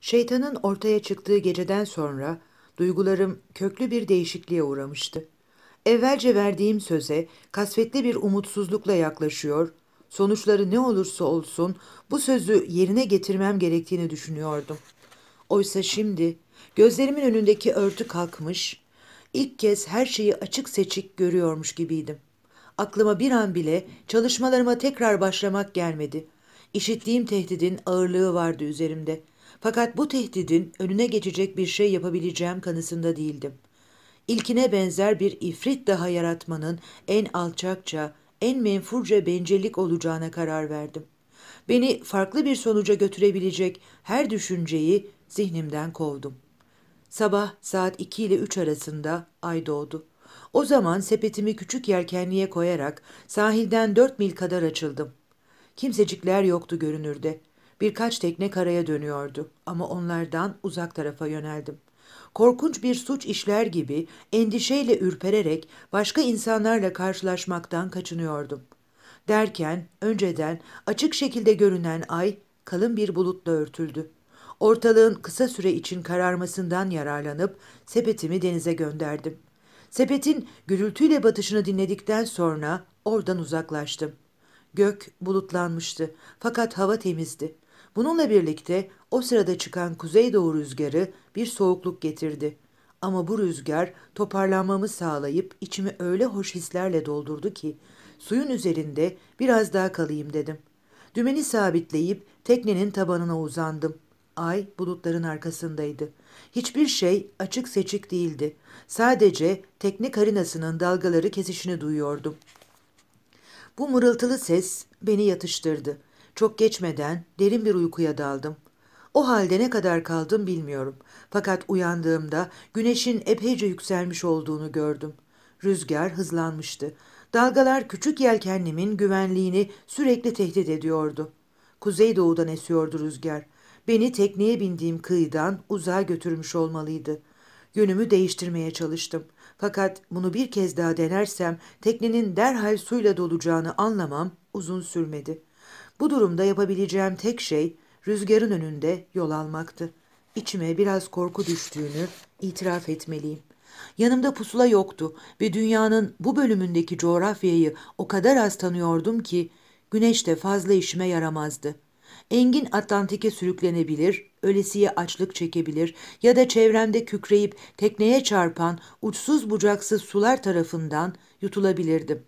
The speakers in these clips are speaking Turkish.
Şeytanın ortaya çıktığı geceden sonra duygularım köklü bir değişikliğe uğramıştı. Evvelce verdiğim söze kasvetli bir umutsuzlukla yaklaşıyor, sonuçları ne olursa olsun bu sözü yerine getirmem gerektiğini düşünüyordum. Oysa şimdi gözlerimin önündeki örtü kalkmış, ilk kez her şeyi açık seçik görüyormuş gibiydim. Aklıma bir an bile çalışmalarıma tekrar başlamak gelmedi. İşittiğim tehdidin ağırlığı vardı üzerimde.'' Fakat bu tehdidin önüne geçecek bir şey yapabileceğim kanısında değildim. İlkine benzer bir ifrit daha yaratmanın en alçakça, en menfurca bencillik olacağına karar verdim. Beni farklı bir sonuca götürebilecek her düşünceyi zihnimden kovdum. Sabah saat 2 ile 3 arasında ay doğdu. O zaman sepetimi küçük yelkenliğe koyarak sahilden dört mil kadar açıldım. Kimsecikler yoktu görünürde. Birkaç tekne karaya dönüyordu ama onlardan uzak tarafa yöneldim. Korkunç bir suç işler gibi endişeyle ürpererek başka insanlarla karşılaşmaktan kaçınıyordum. Derken önceden açık şekilde görünen ay kalın bir bulutla örtüldü. Ortalığın kısa süre için kararmasından yararlanıp sepetimi denize gönderdim. Sepetin gürültüyle batışını dinledikten sonra oradan uzaklaştım. Gök bulutlanmıştı fakat hava temizdi. Bununla birlikte o sırada çıkan kuzeydoğu rüzgarı bir soğukluk getirdi. Ama bu rüzgar toparlanmamı sağlayıp içimi öyle hoş hislerle doldurdu ki suyun üzerinde biraz daha kalayım dedim. Dümeni sabitleyip teknenin tabanına uzandım. Ay bulutların arkasındaydı. Hiçbir şey açık seçik değildi. Sadece tekne karinasının dalgaları kesişini duyuyordum. Bu mırıltılı ses beni yatıştırdı. Çok geçmeden derin bir uykuya daldım. O halde ne kadar kaldım bilmiyorum. Fakat uyandığımda güneşin epeyce yükselmiş olduğunu gördüm. Rüzgar hızlanmıştı. Dalgalar küçük yelkenlimin güvenliğini sürekli tehdit ediyordu. Kuzeydoğudan esiyordu rüzgar. Beni tekneye bindiğim kıyıdan uzağa götürmüş olmalıydı. Yönümü değiştirmeye çalıştım. Fakat bunu bir kez daha denersem teknenin derhal suyla dolacağını anlamam uzun sürmedi.'' Bu durumda yapabileceğim tek şey rüzgarın önünde yol almaktı. İçime biraz korku düştüğünü itiraf etmeliyim. Yanımda pusula yoktu ve dünyanın bu bölümündeki coğrafyayı o kadar az tanıyordum ki güneş de fazla işime yaramazdı. Engin Atlantik'e sürüklenebilir, ölesiye açlık çekebilir ya da çevremde kükreyip tekneye çarpan uçsuz bucaksız sular tarafından yutulabilirdim.''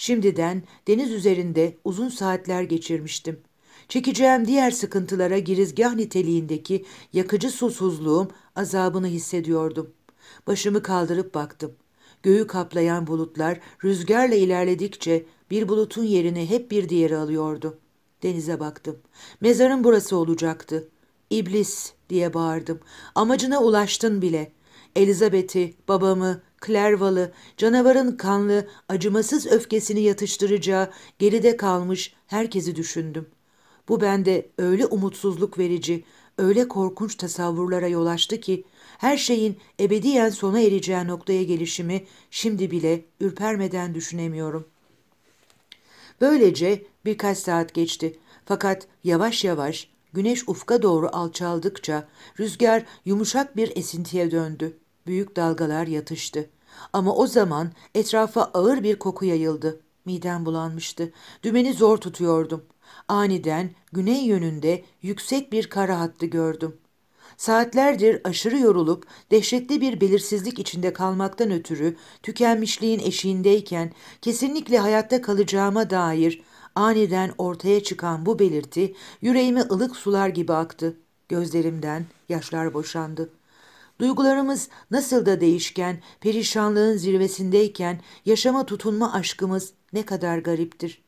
Şimdiden deniz üzerinde uzun saatler geçirmiştim. Çekeceğim diğer sıkıntılara girizgah niteliğindeki yakıcı susuzluğum azabını hissediyordum. Başımı kaldırıp baktım. Göğü kaplayan bulutlar rüzgarla ilerledikçe bir bulutun yerini hep bir diğeri alıyordu. Denize baktım. Mezarın burası olacaktı. İblis diye bağırdım. Amacına ulaştın bile. Elizabeth'i, babamı, klervalı, canavarın kanlı, acımasız öfkesini yatıştıracağı geride kalmış herkesi düşündüm. Bu bende öyle umutsuzluk verici, öyle korkunç tasavvurlara yol açtı ki her şeyin ebediyen sona ereceği noktaya gelişimi şimdi bile ürpermeden düşünemiyorum. Böylece birkaç saat geçti. Fakat yavaş yavaş güneş ufka doğru alçaldıkça rüzgar yumuşak bir esintiye döndü büyük dalgalar yatıştı. Ama o zaman etrafa ağır bir koku yayıldı. Midem bulanmıştı. Dümeni zor tutuyordum. Aniden güney yönünde yüksek bir kara hattı gördüm. Saatlerdir aşırı yorulup dehşetli bir belirsizlik içinde kalmaktan ötürü tükenmişliğin eşiğindeyken kesinlikle hayatta kalacağıma dair aniden ortaya çıkan bu belirti yüreğime ılık sular gibi aktı. Gözlerimden yaşlar boşandı.'' Duygularımız nasıl da değişken, perişanlığın zirvesindeyken yaşama tutunma aşkımız ne kadar gariptir.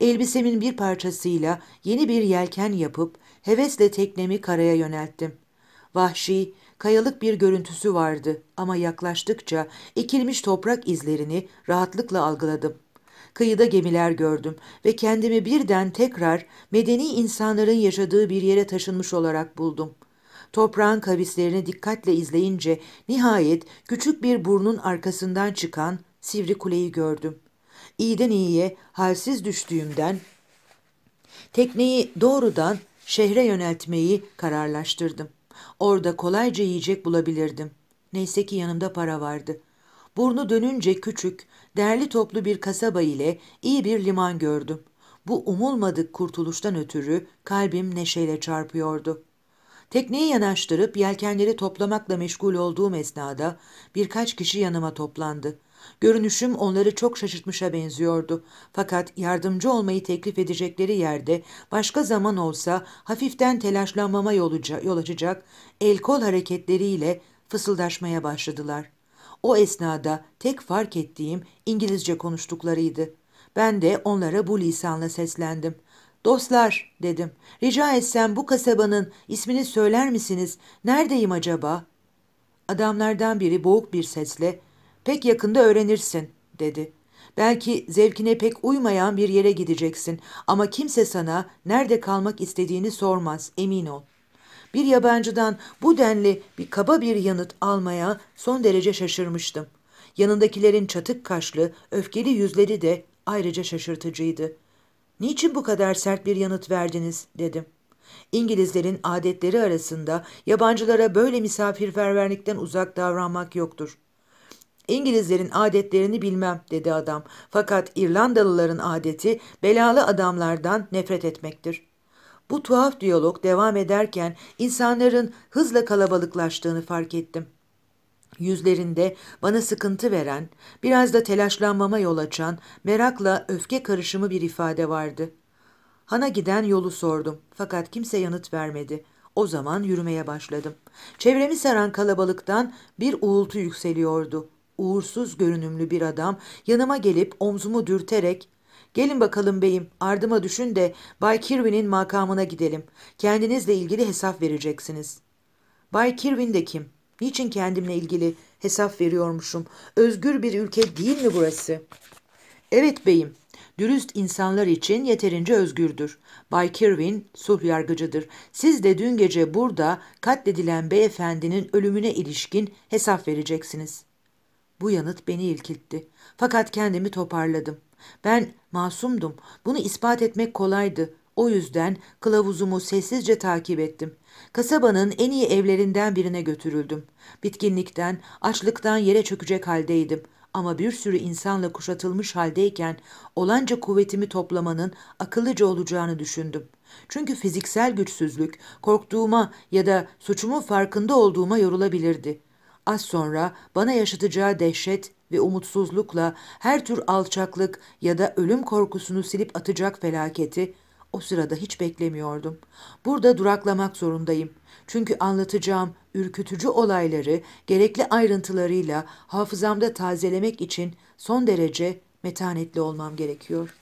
Elbisemin bir parçasıyla yeni bir yelken yapıp hevesle teknemi karaya yönelttim. Vahşi, kayalık bir görüntüsü vardı ama yaklaştıkça ekilmiş toprak izlerini rahatlıkla algıladım. Kıyıda gemiler gördüm ve kendimi birden tekrar medeni insanların yaşadığı bir yere taşınmış olarak buldum.'' Toprağın kavislerini dikkatle izleyince nihayet küçük bir burnun arkasından çıkan sivri kuleyi gördüm. İyiden iyiye halsiz düştüğümden tekneyi doğrudan şehre yöneltmeyi kararlaştırdım. Orada kolayca yiyecek bulabilirdim. Neyse ki yanımda para vardı. Burnu dönünce küçük, derli toplu bir kasaba ile iyi bir liman gördüm. Bu umulmadık kurtuluştan ötürü kalbim neşeyle çarpıyordu. Tekneyi yanaştırıp yelkenleri toplamakla meşgul olduğum esnada birkaç kişi yanıma toplandı. Görünüşüm onları çok şaşırtmışa benziyordu. Fakat yardımcı olmayı teklif edecekleri yerde başka zaman olsa hafiften telaşlanmama yol açacak el kol hareketleriyle fısıldaşmaya başladılar. O esnada tek fark ettiğim İngilizce konuştuklarıydı. Ben de onlara bu lisanla seslendim. Dostlar dedim. Rica etsem bu kasabanın ismini söyler misiniz? Neredeyim acaba? Adamlardan biri boğuk bir sesle pek yakında öğrenirsin dedi. Belki zevkine pek uymayan bir yere gideceksin ama kimse sana nerede kalmak istediğini sormaz emin ol. Bir yabancıdan bu denli bir kaba bir yanıt almaya son derece şaşırmıştım. Yanındakilerin çatık kaşlı, öfkeli yüzleri de ayrıca şaşırtıcıydı.'' Niçin bu kadar sert bir yanıt verdiniz dedim. İngilizlerin adetleri arasında yabancılara böyle misafirperverlikten uzak davranmak yoktur. İngilizlerin adetlerini bilmem dedi adam. Fakat İrlandalıların adeti belalı adamlardan nefret etmektir. Bu tuhaf diyalog devam ederken insanların hızla kalabalıklaştığını fark ettim.'' Yüzlerinde bana sıkıntı veren, biraz da telaşlanmama yol açan, merakla öfke karışımı bir ifade vardı. Hana giden yolu sordum fakat kimse yanıt vermedi. O zaman yürümeye başladım. Çevremi saran kalabalıktan bir uğultu yükseliyordu. Uğursuz görünümlü bir adam yanıma gelip omzumu dürterek ''Gelin bakalım beyim, ardıma düşün de Bay Kirvin'in makamına gidelim. Kendinizle ilgili hesap vereceksiniz.'' Bay Kirvin de kim? Niçin kendimle ilgili hesap veriyormuşum? Özgür bir ülke değil mi burası? Evet beyim, dürüst insanlar için yeterince özgürdür. Bay Kirwin sulh yargıcıdır. Siz de dün gece burada katledilen beyefendinin ölümüne ilişkin hesap vereceksiniz. Bu yanıt beni ilkitti. Fakat kendimi toparladım. Ben masumdum. Bunu ispat etmek kolaydı. O yüzden kılavuzumu sessizce takip ettim. Kasabanın en iyi evlerinden birine götürüldüm. Bitkinlikten, açlıktan yere çökecek haldeydim. Ama bir sürü insanla kuşatılmış haldeyken olanca kuvvetimi toplamanın akıllıca olacağını düşündüm. Çünkü fiziksel güçsüzlük korktuğuma ya da suçumun farkında olduğuma yorulabilirdi. Az sonra bana yaşatacağı dehşet ve umutsuzlukla her tür alçaklık ya da ölüm korkusunu silip atacak felaketi o sırada hiç beklemiyordum. Burada duraklamak zorundayım. Çünkü anlatacağım ürkütücü olayları gerekli ayrıntılarıyla hafızamda tazelemek için son derece metanetli olmam gerekiyor.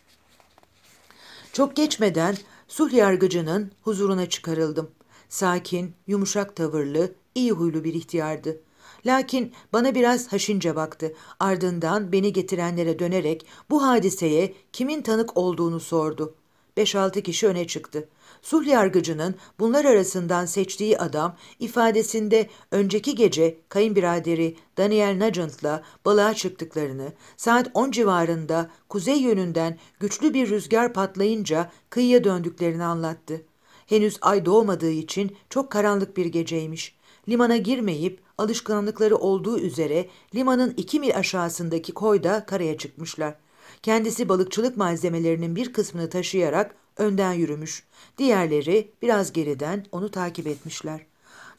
Çok geçmeden sulh yargıcının huzuruna çıkarıldım. Sakin, yumuşak tavırlı, iyi huylu bir ihtiyardı. Lakin bana biraz haşince baktı. Ardından beni getirenlere dönerek bu hadiseye kimin tanık olduğunu sordu. 5-6 kişi öne çıktı. Sulh yargıcının bunlar arasından seçtiği adam ifadesinde önceki gece kayınbiraderi Daniel Nugent'la balığa çıktıklarını, saat 10 civarında kuzey yönünden güçlü bir rüzgar patlayınca kıyıya döndüklerini anlattı. Henüz ay doğmadığı için çok karanlık bir geceymiş. Limana girmeyip alışkanlıkları olduğu üzere limanın 2 mil aşağısındaki koyda karaya çıkmışlar. Kendisi balıkçılık malzemelerinin bir kısmını taşıyarak önden yürümüş. Diğerleri biraz geriden onu takip etmişler.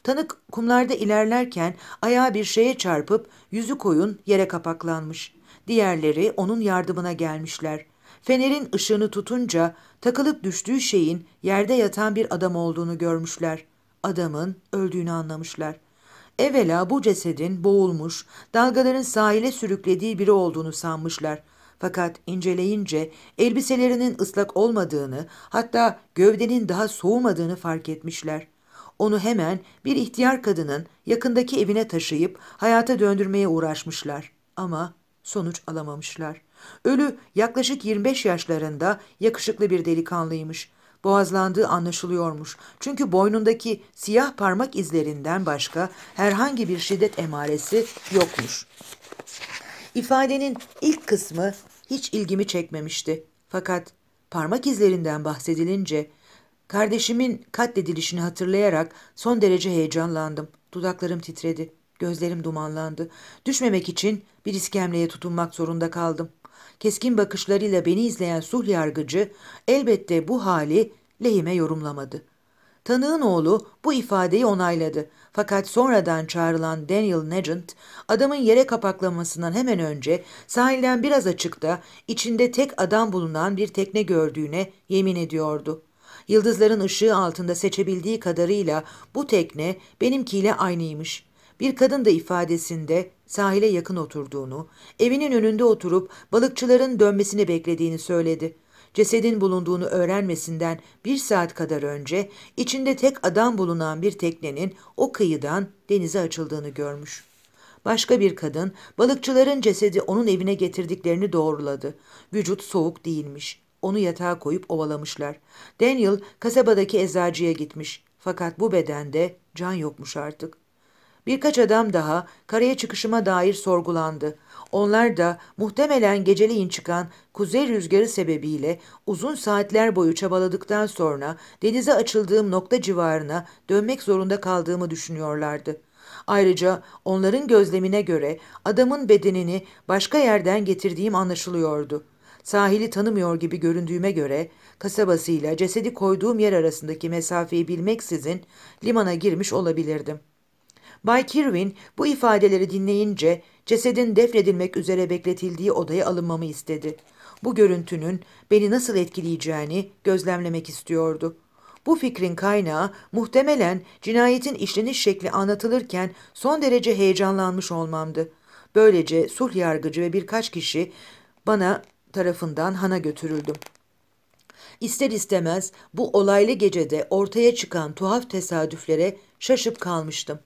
Tanık kumlarda ilerlerken ayağı bir şeye çarpıp yüzü koyun yere kapaklanmış. Diğerleri onun yardımına gelmişler. Fenerin ışığını tutunca takılıp düştüğü şeyin yerde yatan bir adam olduğunu görmüşler. Adamın öldüğünü anlamışlar. Evvela bu cesedin boğulmuş, dalgaların sahile sürüklediği biri olduğunu sanmışlar. Fakat inceleyince elbiselerinin ıslak olmadığını, hatta gövdenin daha soğumadığını fark etmişler. Onu hemen bir ihtiyar kadının yakındaki evine taşıyıp hayata döndürmeye uğraşmışlar. Ama sonuç alamamışlar. Ölü yaklaşık 25 yaşlarında yakışıklı bir delikanlıymış. Boğazlandığı anlaşılıyormuş. Çünkü boynundaki siyah parmak izlerinden başka herhangi bir şiddet emaresi yokmuş. İfadenin ilk kısmı hiç ilgimi çekmemişti. Fakat parmak izlerinden bahsedilince kardeşimin katledilişini hatırlayarak son derece heyecanlandım. Dudaklarım titredi, gözlerim dumanlandı. Düşmemek için bir iskemleye tutunmak zorunda kaldım. Keskin bakışlarıyla beni izleyen sulh yargıcı elbette bu hali lehime yorumlamadı. Tanığın oğlu bu ifadeyi onayladı. Fakat sonradan çağrılan Daniel Nugent, adamın yere kapaklamasından hemen önce sahilden biraz açıkta içinde tek adam bulunan bir tekne gördüğüne yemin ediyordu. Yıldızların ışığı altında seçebildiği kadarıyla bu tekne benimkiyle aynıymış. Bir kadın da ifadesinde sahile yakın oturduğunu, evinin önünde oturup balıkçıların dönmesini beklediğini söyledi.'' cesedin bulunduğunu öğrenmesinden bir saat kadar önce içinde tek adam bulunan bir teknenin o kıyıdan denize açıldığını görmüş. Başka bir kadın balıkçıların cesedi onun evine getirdiklerini doğruladı. Vücut soğuk değilmiş. Onu yatağa koyup ovalamışlar. Daniel kasabadaki eczacıya gitmiş. Fakat bu bedende can yokmuş artık. Birkaç adam daha karaya çıkışıma dair sorgulandı. Onlar da muhtemelen geceleyin çıkan kuzey rüzgarı sebebiyle uzun saatler boyu çabaladıktan sonra denize açıldığım nokta civarına dönmek zorunda kaldığımı düşünüyorlardı. Ayrıca onların gözlemine göre adamın bedenini başka yerden getirdiğim anlaşılıyordu. Sahili tanımıyor gibi göründüğüme göre kasabasıyla cesedi koyduğum yer arasındaki mesafeyi bilmeksizin limana girmiş olabilirdim. Bay Kirwin bu ifadeleri dinleyince cesedin defnedilmek üzere bekletildiği odaya alınmamı istedi. Bu görüntünün beni nasıl etkileyeceğini gözlemlemek istiyordu. Bu fikrin kaynağı muhtemelen cinayetin işleniş şekli anlatılırken son derece heyecanlanmış olmamdı. Böylece sulh yargıcı ve birkaç kişi bana tarafından hana götürüldüm. İster istemez bu olaylı gecede ortaya çıkan tuhaf tesadüflere şaşıp kalmıştım.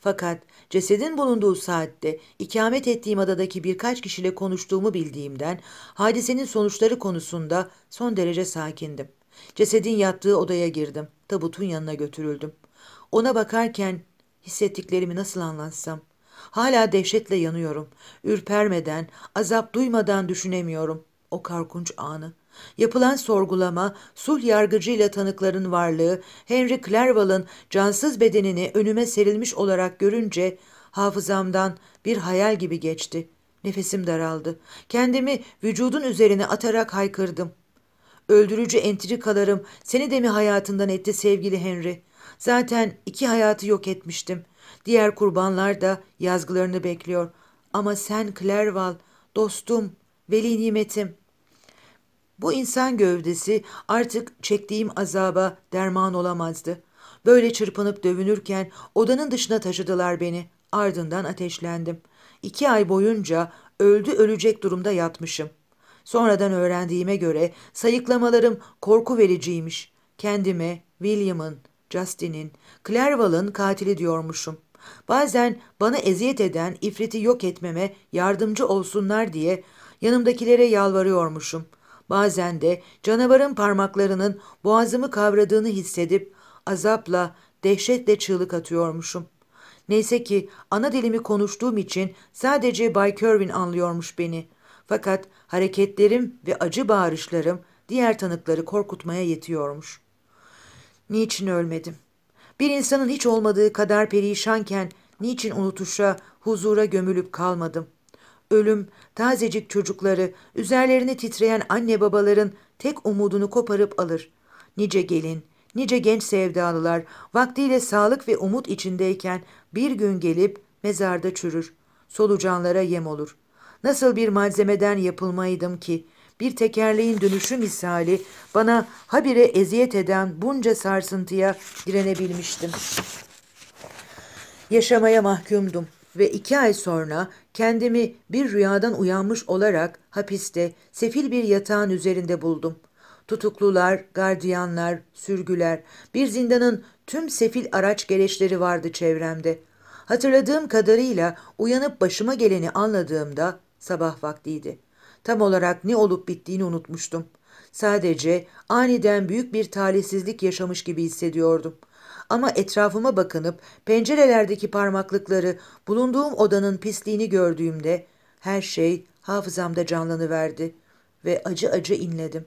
Fakat cesedin bulunduğu saatte ikamet ettiğim adadaki birkaç kişiyle konuştuğumu bildiğimden hadisenin sonuçları konusunda son derece sakindim. Cesedin yattığı odaya girdim. Tabutun yanına götürüldüm. Ona bakarken hissettiklerimi nasıl anlatsam? Hala dehşetle yanıyorum. Ürpermeden, azap duymadan düşünemiyorum o korkunç anı.'' Yapılan sorgulama, sulh yargıcıyla tanıkların varlığı, Henry Clerval'ın cansız bedenini önüme serilmiş olarak görünce hafızamdan bir hayal gibi geçti. Nefesim daraldı. Kendimi vücudun üzerine atarak haykırdım. Öldürücü entrikalarım seni de mi hayatından etti sevgili Henry? Zaten iki hayatı yok etmiştim. Diğer kurbanlar da yazgılarını bekliyor. Ama sen Clerval, dostum, veli nimetim.'' Bu insan gövdesi artık çektiğim azaba derman olamazdı. Böyle çırpınıp dövünürken odanın dışına taşıdılar beni. Ardından ateşlendim. İki ay boyunca öldü ölecek durumda yatmışım. Sonradan öğrendiğime göre sayıklamalarım korku vericiymiş. Kendime William'ın, Justin'in, Clerval'ın katili diyormuşum. Bazen bana eziyet eden ifriti yok etmeme yardımcı olsunlar diye yanımdakilere yalvarıyormuşum. Bazen de canavarın parmaklarının boğazımı kavradığını hissedip azapla, dehşetle çığlık atıyormuşum. Neyse ki ana dilimi konuştuğum için sadece Bay Kerwin anlıyormuş beni. Fakat hareketlerim ve acı bağırışlarım diğer tanıkları korkutmaya yetiyormuş. Niçin ölmedim? Bir insanın hiç olmadığı kadar perişanken niçin unutuşa, huzura gömülüp kalmadım? ölüm, tazecik çocukları, üzerlerini titreyen anne babaların tek umudunu koparıp alır. Nice gelin, nice genç sevdalılar vaktiyle sağlık ve umut içindeyken bir gün gelip mezarda çürür. Solucanlara yem olur. Nasıl bir malzemeden yapılmaydım ki bir tekerleğin dönüşü misali bana habire eziyet eden bunca sarsıntıya direnebilmiştim. Yaşamaya mahkumdum ve iki ay sonra Kendimi bir rüyadan uyanmış olarak hapiste sefil bir yatağın üzerinde buldum. Tutuklular, gardiyanlar, sürgüler, bir zindanın tüm sefil araç gereçleri vardı çevremde. Hatırladığım kadarıyla uyanıp başıma geleni anladığımda sabah vaktiydi. Tam olarak ne olup bittiğini unutmuştum. Sadece aniden büyük bir talihsizlik yaşamış gibi hissediyordum. Ama etrafıma bakınıp pencerelerdeki parmaklıkları, bulunduğum odanın pisliğini gördüğümde her şey hafızamda canlanıverdi ve acı acı inledim.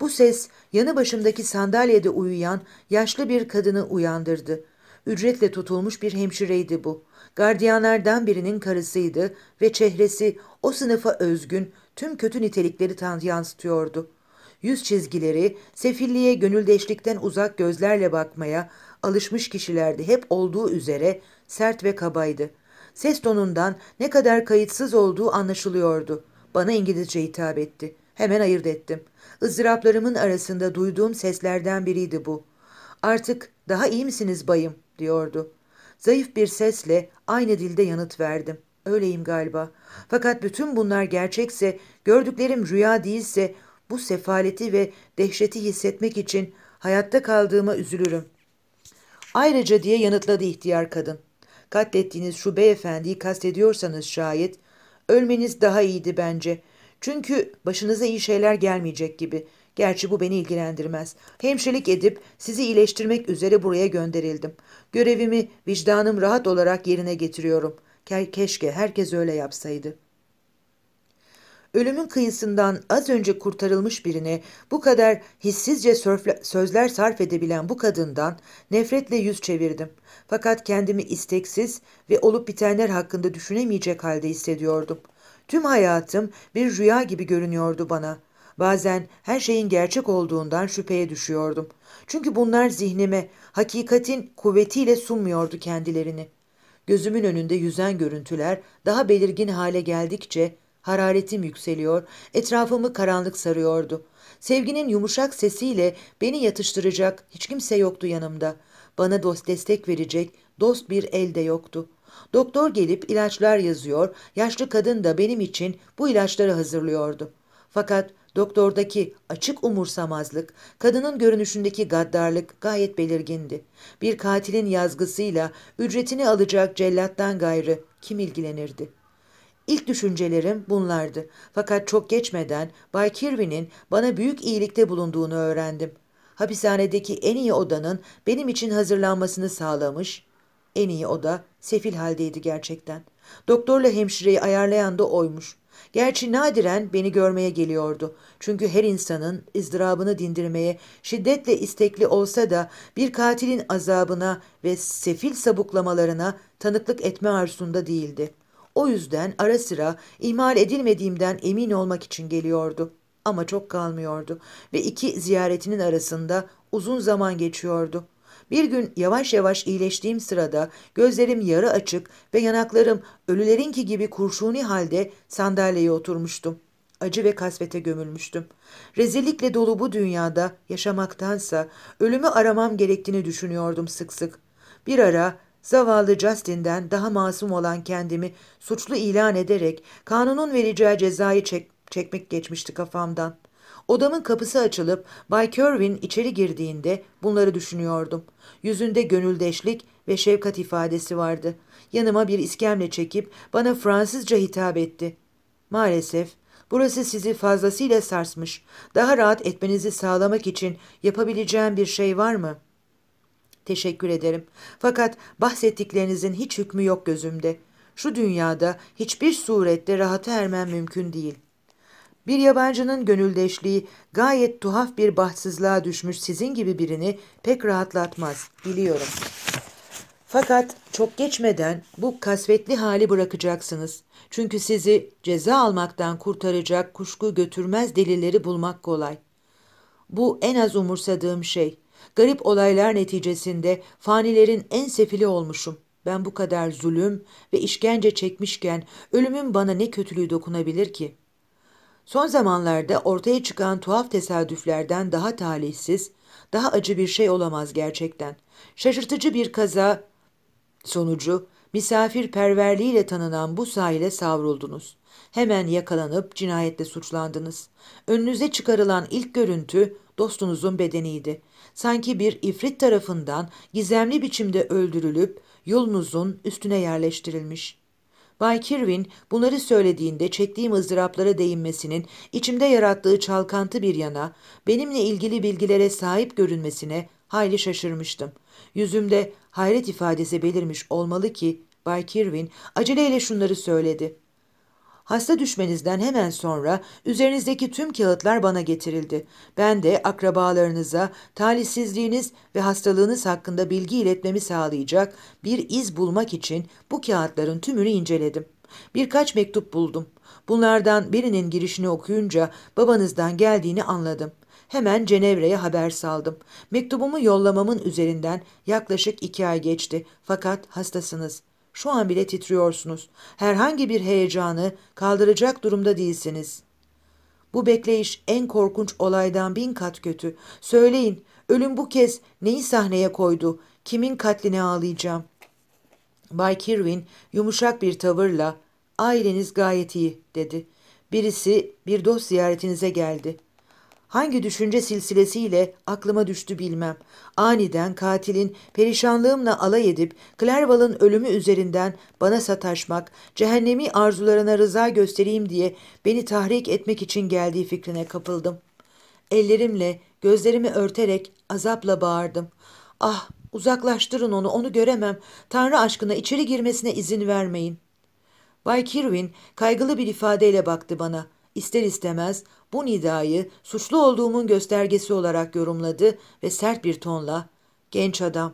Bu ses yanı başımdaki sandalyede uyuyan yaşlı bir kadını uyandırdı. Ücretle tutulmuş bir hemşireydi bu. Gardiyanlardan birinin karısıydı ve çehresi o sınıfa özgün tüm kötü nitelikleri yansıtıyordu. Yüz çizgileri, sefilliğe gönüldeşlikten uzak gözlerle bakmaya, alışmış kişilerdi hep olduğu üzere sert ve kabaydı. Ses tonundan ne kadar kayıtsız olduğu anlaşılıyordu. Bana İngilizce hitap etti. Hemen ayırt ettim. Izdıraplarımın arasında duyduğum seslerden biriydi bu. Artık daha iyi misiniz bayım diyordu. Zayıf bir sesle aynı dilde yanıt verdim. Öyleyim galiba. Fakat bütün bunlar gerçekse, gördüklerim rüya değilse bu sefaleti ve dehşeti hissetmek için hayatta kaldığıma üzülürüm. Ayrıca diye yanıtladı ihtiyar kadın. Katlettiğiniz şu beyefendiyi kastediyorsanız şayet ölmeniz daha iyiydi bence. Çünkü başınıza iyi şeyler gelmeyecek gibi. Gerçi bu beni ilgilendirmez. Hemşirelik edip sizi iyileştirmek üzere buraya gönderildim. Görevimi vicdanım rahat olarak yerine getiriyorum. Keşke herkes öyle yapsaydı.'' ölümün kıyısından az önce kurtarılmış birine bu kadar hissizce sözler sarf edebilen bu kadından nefretle yüz çevirdim. Fakat kendimi isteksiz ve olup bitenler hakkında düşünemeyecek halde hissediyordum. Tüm hayatım bir rüya gibi görünüyordu bana. Bazen her şeyin gerçek olduğundan şüpheye düşüyordum. Çünkü bunlar zihnime hakikatin kuvvetiyle sunmuyordu kendilerini.'' Gözümün önünde yüzen görüntüler daha belirgin hale geldikçe Hararetim yükseliyor, etrafımı karanlık sarıyordu. Sevginin yumuşak sesiyle beni yatıştıracak hiç kimse yoktu yanımda. Bana dost destek verecek dost bir elde yoktu. Doktor gelip ilaçlar yazıyor, yaşlı kadın da benim için bu ilaçları hazırlıyordu. Fakat Doktordaki açık umursamazlık, kadının görünüşündeki gaddarlık gayet belirgindi. Bir katilin yazgısıyla ücretini alacak cellattan gayrı kim ilgilenirdi?'' İlk düşüncelerim bunlardı. Fakat çok geçmeden Bay Kirby'nin bana büyük iyilikte bulunduğunu öğrendim. Hapishanedeki en iyi odanın benim için hazırlanmasını sağlamış. En iyi oda sefil haldeydi gerçekten. Doktorla hemşireyi ayarlayan da oymuş. Gerçi nadiren beni görmeye geliyordu. Çünkü her insanın ızdırabını dindirmeye şiddetle istekli olsa da bir katilin azabına ve sefil sabuklamalarına tanıklık etme arzusunda değildi.'' O yüzden ara sıra ihmal edilmediğimden emin olmak için geliyordu. Ama çok kalmıyordu ve iki ziyaretinin arasında uzun zaman geçiyordu. Bir gün yavaş yavaş iyileştiğim sırada gözlerim yarı açık ve yanaklarım ölülerinki gibi kurşuni halde sandalyeye oturmuştum. Acı ve kasvete gömülmüştüm. Rezillikle dolu bu dünyada yaşamaktansa ölümü aramam gerektiğini düşünüyordum sık sık. Bir ara Zavallı Justin'den daha masum olan kendimi suçlu ilan ederek kanunun vereceği cezayı çek çekmek geçmişti kafamdan. Odamın kapısı açılıp Bay Kerwin içeri girdiğinde bunları düşünüyordum. Yüzünde gönüldeşlik ve şefkat ifadesi vardı. Yanıma bir iskemle çekip bana Fransızca hitap etti. Maalesef burası sizi fazlasıyla sarsmış. Daha rahat etmenizi sağlamak için yapabileceğim bir şey var mı?'' Teşekkür ederim. Fakat bahsettiklerinizin hiç hükmü yok gözümde. Şu dünyada hiçbir surette rahata ermem mümkün değil. Bir yabancının gönüldeşliği gayet tuhaf bir bahtsızlığa düşmüş sizin gibi birini pek rahatlatmaz, biliyorum. Fakat çok geçmeden bu kasvetli hali bırakacaksınız. Çünkü sizi ceza almaktan kurtaracak kuşku götürmez delilleri bulmak kolay. Bu en az umursadığım şey. Garip olaylar neticesinde fanilerin en sefili olmuşum. Ben bu kadar zulüm ve işkence çekmişken ölümün bana ne kötülüğü dokunabilir ki? Son zamanlarda ortaya çıkan tuhaf tesadüflerden daha talihsiz, daha acı bir şey olamaz gerçekten. Şaşırtıcı bir kaza sonucu misafirperverliğiyle tanınan bu sahile savruldunuz. Hemen yakalanıp cinayetle suçlandınız. Önünüze çıkarılan ilk görüntü dostunuzun bedeniydi sanki bir ifrit tarafından gizemli biçimde öldürülüp yolunuzun üstüne yerleştirilmiş. Bay Kirwin bunları söylediğinde çektiğim ızdıraplara değinmesinin içimde yarattığı çalkantı bir yana benimle ilgili bilgilere sahip görünmesine hayli şaşırmıştım. Yüzümde hayret ifadesi belirmiş olmalı ki Bay Kirwin aceleyle şunları söyledi. Hasta düşmenizden hemen sonra üzerinizdeki tüm kağıtlar bana getirildi. Ben de akrabalarınıza talihsizliğiniz ve hastalığınız hakkında bilgi iletmemi sağlayacak bir iz bulmak için bu kağıtların tümünü inceledim. Birkaç mektup buldum. Bunlardan birinin girişini okuyunca babanızdan geldiğini anladım. Hemen Cenevre'ye haber saldım. Mektubumu yollamamın üzerinden yaklaşık iki ay geçti. Fakat hastasınız.'' Şu an bile titriyorsunuz. Herhangi bir heyecanı kaldıracak durumda değilsiniz. Bu bekleyiş en korkunç olaydan bin kat kötü. Söyleyin, ölüm bu kez neyi sahneye koydu? Kimin katline ağlayacağım? Bay Kirwin yumuşak bir tavırla, aileniz gayet iyi dedi. Birisi bir dost ziyaretinize geldi.'' Hangi düşünce silsilesiyle aklıma düştü bilmem. Aniden katilin perişanlığımla alay edip Clerval'ın ölümü üzerinden bana sataşmak, cehennemi arzularına rıza göstereyim diye beni tahrik etmek için geldiği fikrine kapıldım. Ellerimle gözlerimi örterek azapla bağırdım. Ah uzaklaştırın onu onu göremem. Tanrı aşkına içeri girmesine izin vermeyin. Bay Kirwin kaygılı bir ifadeyle baktı bana ister istemez bu nidayı suçlu olduğumun göstergesi olarak yorumladı ve sert bir tonla ''Genç adam,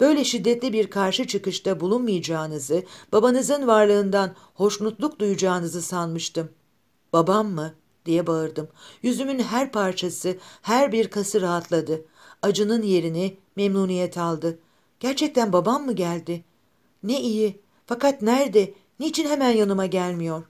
böyle şiddetli bir karşı çıkışta bulunmayacağınızı, babanızın varlığından hoşnutluk duyacağınızı sanmıştım. Babam mı?'' diye bağırdım. Yüzümün her parçası, her bir kası rahatladı. Acının yerini memnuniyet aldı. Gerçekten babam mı geldi? Ne iyi. Fakat nerede? Niçin hemen yanıma gelmiyor?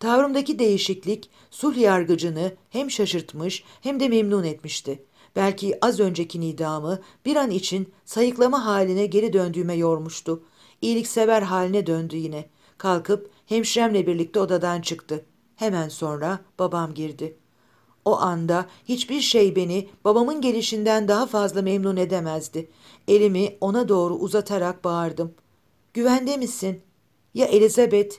Tavrımdaki değişiklik sulh yargıcını hem şaşırtmış hem de memnun etmişti. Belki az önceki nidamı bir an için sayıklama haline geri döndüğüme yormuştu. İyiliksever haline döndü yine. Kalkıp hemşiremle birlikte odadan çıktı. Hemen sonra babam girdi. O anda hiçbir şey beni babamın gelişinden daha fazla memnun edemezdi. Elimi ona doğru uzatarak bağırdım. Güvende misin? Ya Elizabeth?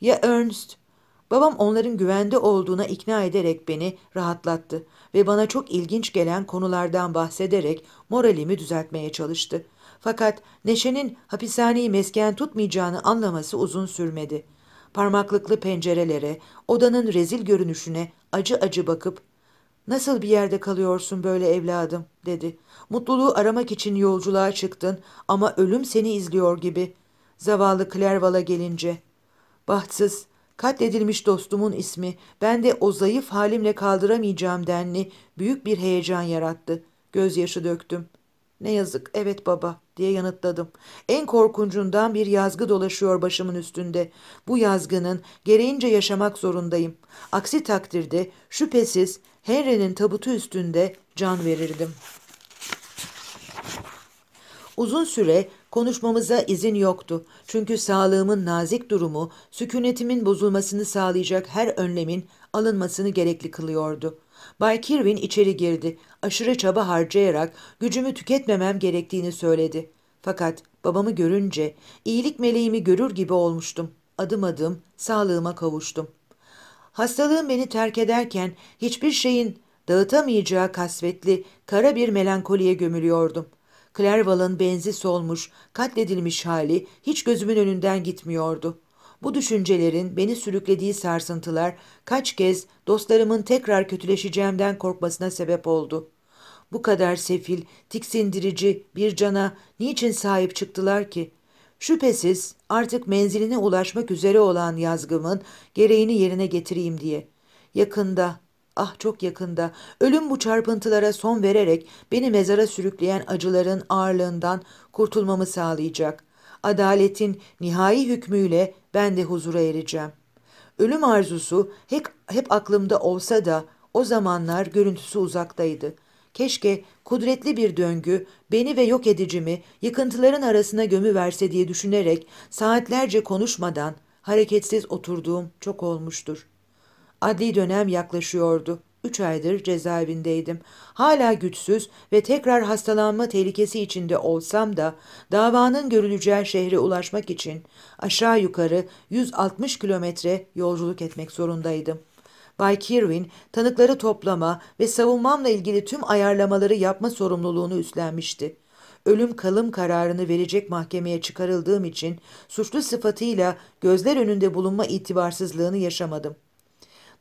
Ya Ernst?'' Babam onların güvende olduğuna ikna ederek beni rahatlattı ve bana çok ilginç gelen konulardan bahsederek moralimi düzeltmeye çalıştı. Fakat Neşe'nin hapishaneyi mesken tutmayacağını anlaması uzun sürmedi. Parmaklıklı pencerelere, odanın rezil görünüşüne acı acı bakıp ''Nasıl bir yerde kalıyorsun böyle evladım?'' dedi. ''Mutluluğu aramak için yolculuğa çıktın ama ölüm seni izliyor gibi.'' Zavallı Clerval'a gelince ''Bahtsız, Katledilmiş dostumun ismi, ben de o zayıf halimle kaldıramayacağım denli büyük bir heyecan yarattı. Gözyaşı döktüm. Ne yazık, evet baba, diye yanıtladım. En korkuncundan bir yazgı dolaşıyor başımın üstünde. Bu yazgının gereğince yaşamak zorundayım. Aksi takdirde şüphesiz Henry'nin tabutu üstünde can verirdim. Uzun süre Konuşmamıza izin yoktu. Çünkü sağlığımın nazik durumu, sükunetimin bozulmasını sağlayacak her önlemin alınmasını gerekli kılıyordu. Bay Kirvin içeri girdi. Aşırı çaba harcayarak gücümü tüketmemem gerektiğini söyledi. Fakat babamı görünce iyilik meleğimi görür gibi olmuştum. Adım adım sağlığıma kavuştum. Hastalığım beni terk ederken hiçbir şeyin dağıtamayacağı kasvetli, kara bir melankoliye gömülüyordum. Clerval'ın benzi solmuş, katledilmiş hali hiç gözümün önünden gitmiyordu. Bu düşüncelerin beni sürüklediği sarsıntılar kaç kez dostlarımın tekrar kötüleşeceğimden korkmasına sebep oldu. Bu kadar sefil, tiksindirici bir cana niçin sahip çıktılar ki? Şüphesiz artık menziline ulaşmak üzere olan yazgımın gereğini yerine getireyim diye. Yakında Ah çok yakında ölüm bu çarpıntılara son vererek beni mezara sürükleyen acıların ağırlığından kurtulmamı sağlayacak. Adaletin nihai hükmüyle ben de huzura ereceğim. Ölüm arzusu hep, hep aklımda olsa da o zamanlar görüntüsü uzaktaydı. Keşke kudretli bir döngü beni ve yok edicimi yıkıntıların arasına gömüverse diye düşünerek saatlerce konuşmadan hareketsiz oturduğum çok olmuştur.'' Adli dönem yaklaşıyordu. Üç aydır cezaevindeydim. Hala güçsüz ve tekrar hastalanma tehlikesi içinde olsam da davanın görüleceği şehre ulaşmak için aşağı yukarı 160 kilometre yolculuk etmek zorundaydım. Bay Kirwin tanıkları toplama ve savunmamla ilgili tüm ayarlamaları yapma sorumluluğunu üstlenmişti. Ölüm kalım kararını verecek mahkemeye çıkarıldığım için suçlu sıfatıyla gözler önünde bulunma itibarsızlığını yaşamadım.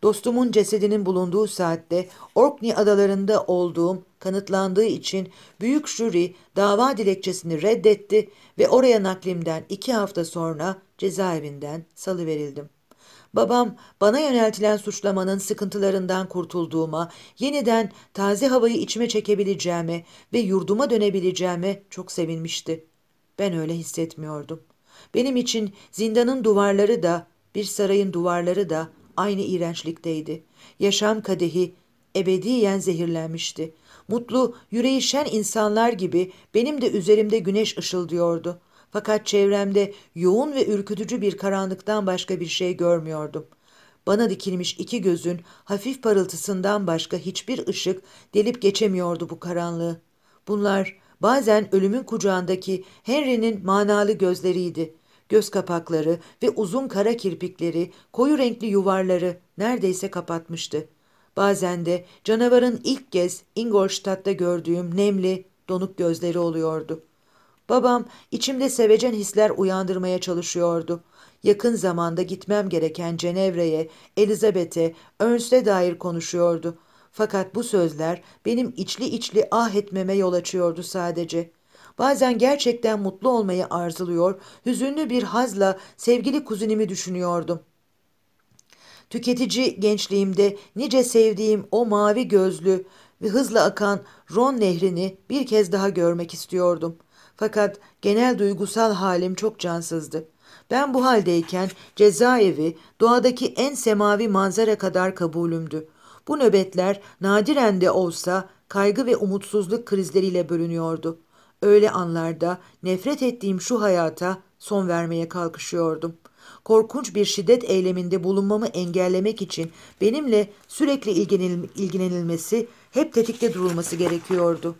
Dostumun cesedinin bulunduğu saatte Orkney adalarında olduğum kanıtlandığı için büyük jüri dava dilekçesini reddetti ve oraya naklimden iki hafta sonra cezaevinden salıverildim. Babam bana yöneltilen suçlamanın sıkıntılarından kurtulduğuma, yeniden taze havayı içime çekebileceğime ve yurduma dönebileceğime çok sevinmişti. Ben öyle hissetmiyordum. Benim için zindanın duvarları da, bir sarayın duvarları da aynı iğrençlikteydi. Yaşam kadehi ebediyen zehirlenmişti. Mutlu, yüreği şen insanlar gibi benim de üzerimde güneş ışıldıyordu. Fakat çevremde yoğun ve ürkütücü bir karanlıktan başka bir şey görmüyordum. Bana dikilmiş iki gözün hafif parıltısından başka hiçbir ışık delip geçemiyordu bu karanlığı. Bunlar bazen ölümün kucağındaki Henry'nin manalı gözleriydi göz kapakları ve uzun kara kirpikleri, koyu renkli yuvarları neredeyse kapatmıştı. Bazen de canavarın ilk kez Ingolstadt'ta gördüğüm nemli, donuk gözleri oluyordu. Babam içimde sevecen hisler uyandırmaya çalışıyordu. Yakın zamanda gitmem gereken Cenevre'ye, Elizabeth'e, Ernst'e dair konuşuyordu. Fakat bu sözler benim içli içli ah etmeme yol açıyordu sadece.'' Bazen gerçekten mutlu olmayı arzuluyor, hüzünlü bir hazla sevgili kuzinimi düşünüyordum. Tüketici gençliğimde nice sevdiğim o mavi gözlü ve hızla akan Ron nehrini bir kez daha görmek istiyordum. Fakat genel duygusal halim çok cansızdı. Ben bu haldeyken cezaevi doğadaki en semavi manzara kadar kabulümdü. Bu nöbetler nadiren de olsa kaygı ve umutsuzluk krizleriyle bölünüyordu. Öyle anlarda nefret ettiğim şu hayata son vermeye kalkışıyordum. Korkunç bir şiddet eyleminde bulunmamı engellemek için benimle sürekli ilgilenil ilgilenilmesi, hep tetikte durulması gerekiyordu.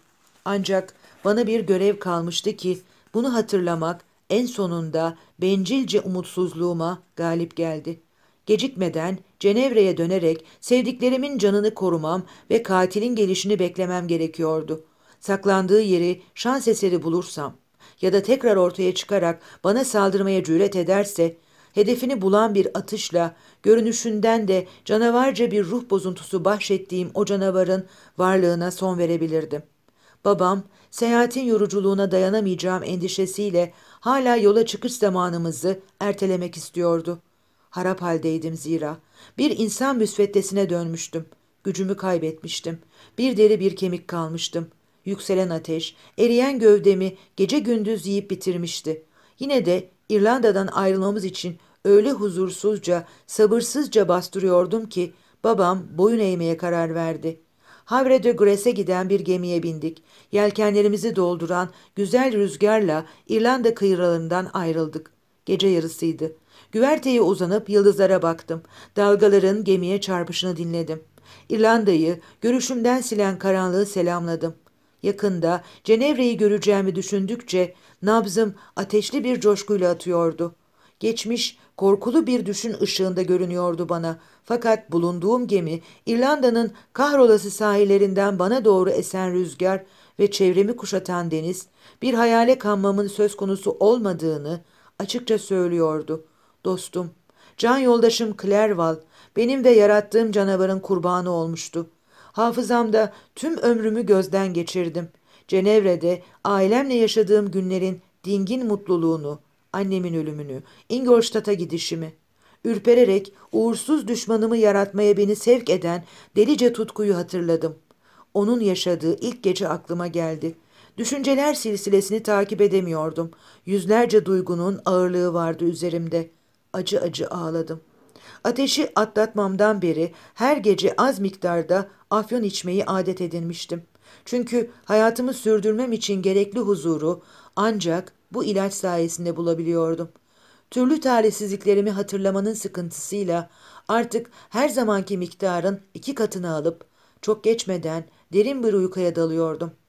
Ancak bana bir görev kalmıştı ki bunu hatırlamak en sonunda bencilce umutsuzluğuma galip geldi. Gecikmeden Cenevre'ye dönerek sevdiklerimin canını korumam ve katilin gelişini beklemem gerekiyordu saklandığı yeri şans eseri bulursam ya da tekrar ortaya çıkarak bana saldırmaya cüret ederse, hedefini bulan bir atışla, görünüşünden de canavarca bir ruh bozuntusu bahşettiğim o canavarın varlığına son verebilirdim. Babam, seyahatin yoruculuğuna dayanamayacağım endişesiyle hala yola çıkış zamanımızı ertelemek istiyordu. Harap haldeydim zira. Bir insan müsveddesine dönmüştüm. Gücümü kaybetmiştim. Bir deri bir kemik kalmıştım.'' Yükselen ateş, eriyen gövdemi gece gündüz yiyip bitirmişti. Yine de İrlanda'dan ayrılmamız için öyle huzursuzca, sabırsızca bastırıyordum ki babam boyun eğmeye karar verdi. Havre de Gres'e giden bir gemiye bindik. Yelkenlerimizi dolduran güzel rüzgarla İrlanda kıyılarından ayrıldık. Gece yarısıydı. Güverteye uzanıp yıldızlara baktım. Dalgaların gemiye çarpışını dinledim. İrlanda'yı görüşümden silen karanlığı selamladım. Yakında Cenevre'yi göreceğimi düşündükçe nabzım ateşli bir coşkuyla atıyordu. Geçmiş korkulu bir düşün ışığında görünüyordu bana. Fakat bulunduğum gemi İrlanda'nın kahrolası sahillerinden bana doğru esen rüzgar ve çevremi kuşatan deniz bir hayale kanmamın söz konusu olmadığını açıkça söylüyordu. Dostum, can yoldaşım Clerval benim ve yarattığım canavarın kurbanı olmuştu. Hafızamda tüm ömrümü gözden geçirdim. Cenevre'de ailemle yaşadığım günlerin dingin mutluluğunu, annemin ölümünü, Ingolstadt'a gidişimi, ürpererek uğursuz düşmanımı yaratmaya beni sevk eden delice tutkuyu hatırladım. Onun yaşadığı ilk gece aklıma geldi. Düşünceler silsilesini takip edemiyordum. Yüzlerce duygunun ağırlığı vardı üzerimde. Acı acı ağladım.'' Ateşi atlatmamdan beri her gece az miktarda afyon içmeyi adet edinmiştim. Çünkü hayatımı sürdürmem için gerekli huzuru ancak bu ilaç sayesinde bulabiliyordum. Türlü talihsizliklerimi hatırlamanın sıkıntısıyla artık her zamanki miktarın iki katını alıp çok geçmeden derin bir uykuya dalıyordum.''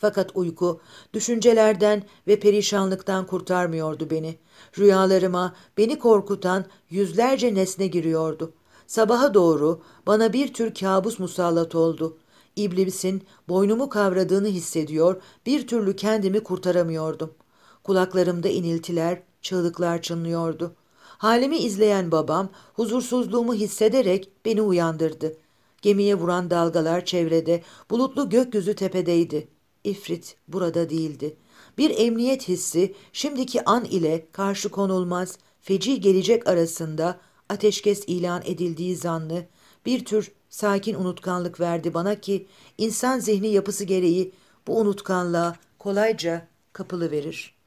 Fakat uyku, düşüncelerden ve perişanlıktan kurtarmıyordu beni. Rüyalarıma beni korkutan yüzlerce nesne giriyordu. Sabaha doğru bana bir tür kabus musallat oldu. İblisin boynumu kavradığını hissediyor, bir türlü kendimi kurtaramıyordum. Kulaklarımda iniltiler, çığlıklar çınlıyordu. Halimi izleyen babam huzursuzluğumu hissederek beni uyandırdı. Gemiye vuran dalgalar çevrede, bulutlu gökyüzü tepedeydi.'' İfrit burada değildi. Bir emniyet hissi şimdiki an ile karşı konulmaz, feci gelecek arasında ateşkes ilan edildiği zanlı bir tür sakin unutkanlık verdi bana ki insan zihni yapısı gereği bu unutkanlığa kolayca kapılı verir.''